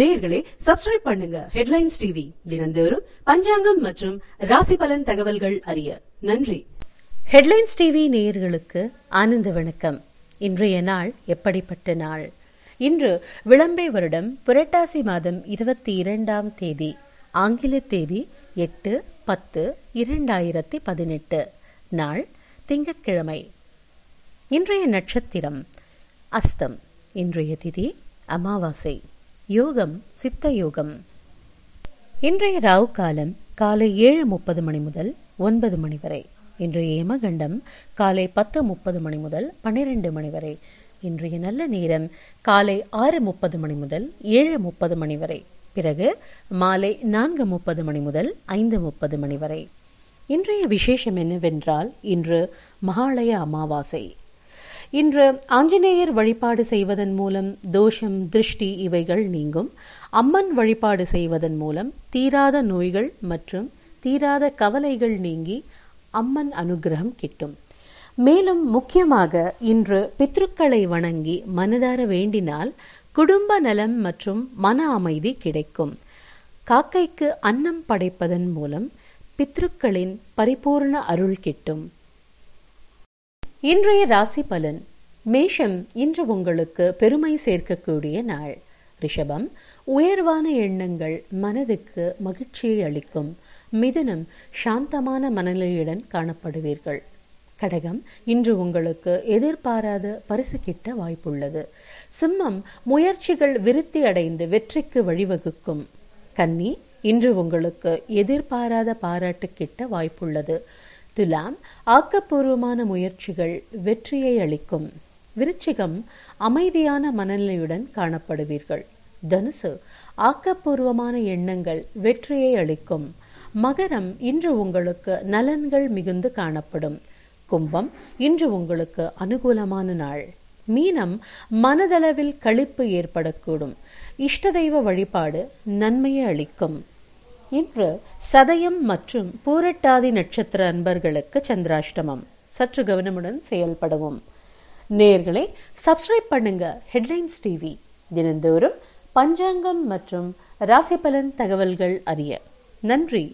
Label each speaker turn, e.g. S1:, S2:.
S1: நேர்களே சப்ஸ்கிரைப் பண்ணுங்க headlines TV தினந்தோறும் பஞ்சாங்கம் மற்றும் ராசி பலன் தகவல்கள் அறிய நன்றி ஹெட்லைன்ஸ் டிவி நேயர்களுக்கு ஆனந்த வணக்கம் இன்றைய நாள் எப்படிப்பட்ட நாள் இன்று விளம்பை வருடம் புரட்டாசி மாதம் இருபத்தி இரண்டாம் தேதி ஆங்கில தேதி எட்டு பத்து இரண்டாயிரத்தி பதினெட்டு நாள் திங்கட்கிழமை இன்றைய நட்சத்திரம் அஸ்தம் இன்றைய திதி அமாவாசை யோகம் சித்த யோகம் இன்றைய ராவு காலம் காலை ஏழு முப்பது மணி முதல் ஒன்பது மணி வரை இன்றைய யமகண்டம் காலை பத்து முப்பது மணி முதல் பன்னிரெண்டு மணி வரை இன்றைய நல்ல நேரம் காலை ஆறு முப்பது மணி முதல் ஏழு முப்பது மணி வரை பிறகு மாலை நான்கு முப்பது மணி முதல் ஐந்து முப்பது மணி வரை இன்றைய விசேஷம் என்னவென்றால் இன்று மகாலய அமாவாசை இன்று ஆஞ்சநேயர் வழிபாடு செய்வதன் மூலம் தோஷம் திருஷ்டி இவைகள் நீங்கும் அம்மன் வழிபாடு செய்வதன் மூலம் தீராத நோய்கள் மற்றும் தீராத கவலைகள் நீங்கி அம்மன் அனுகிரகம் கிட்டும் மேலும் முக்கியமாக இன்று பித்ருக்களை வணங்கி மனதார வேண்டினால் குடும்ப நலம் மற்றும் மன அமைதி கிடைக்கும் காக்கைக்கு அன்னம் படைப்பதன் மூலம் பித்ருக்களின் பரிபூர்ண அருள் கிட்டும் இன்றைய ராசி பலன் மேஷம் இன்று உங்களுக்கு பெருமை சேர்க்கக்கூடிய நாள் ரிஷபம் உயர்வான எண்ணங்கள் மனதுக்கு மகிழ்ச்சியை அளிக்கும் மிதனம் சாந்தமான மனநிலையுடன் காணப்படுவீர்கள் கடகம் இன்று உங்களுக்கு எதிர்பாராத பரிசு கிட்ட வாய்ப்புள்ளது சிம்மம் முயற்சிகள் விருத்தி அடைந்து வெற்றிக்கு வழிவகுக்கும் கன்னி இன்று உங்களுக்கு எதிர்பாராத பாராட்டு கிட்ட வாய்ப்புள்ளது துலாம் ஆக்கப்பூர்வமான முயற்சிகள் வெற்றியை அளிக்கும் விருச்சிகம் அமைதியான மனநிலையுடன் காணப்படுவீர்கள் தனுசு ஆக்கப்பூர்வமான எண்ணங்கள் வெற்றியை அளிக்கும் மகரம் இன்று உங்களுக்கு நலன்கள் மிகுந்து காணப்படும் கும்பம் இன்று உங்களுக்கு அனுகூலமான நாள் மீனம் மனதளவில் களிப்பு ஏற்படக்கூடும் இஷ்ட தெய்வ வழிபாடு நன்மையை அளிக்கும் இன்று சதயம் மற்றும் பூரட்டாதி நட்சத்திர அன்பர்களுக்கு சந்திராஷ்டமம் சற்று கவனமுடன் செயல்படவும் நேர்களை சப்ஸ்கிரைப் பண்ணுங்க ஹெட்லைன்ஸ் டிவி தினந்தோறும் பஞ்சாங்கம் மற்றும் ராசிபலன் தகவல்கள் அறிய நன்றி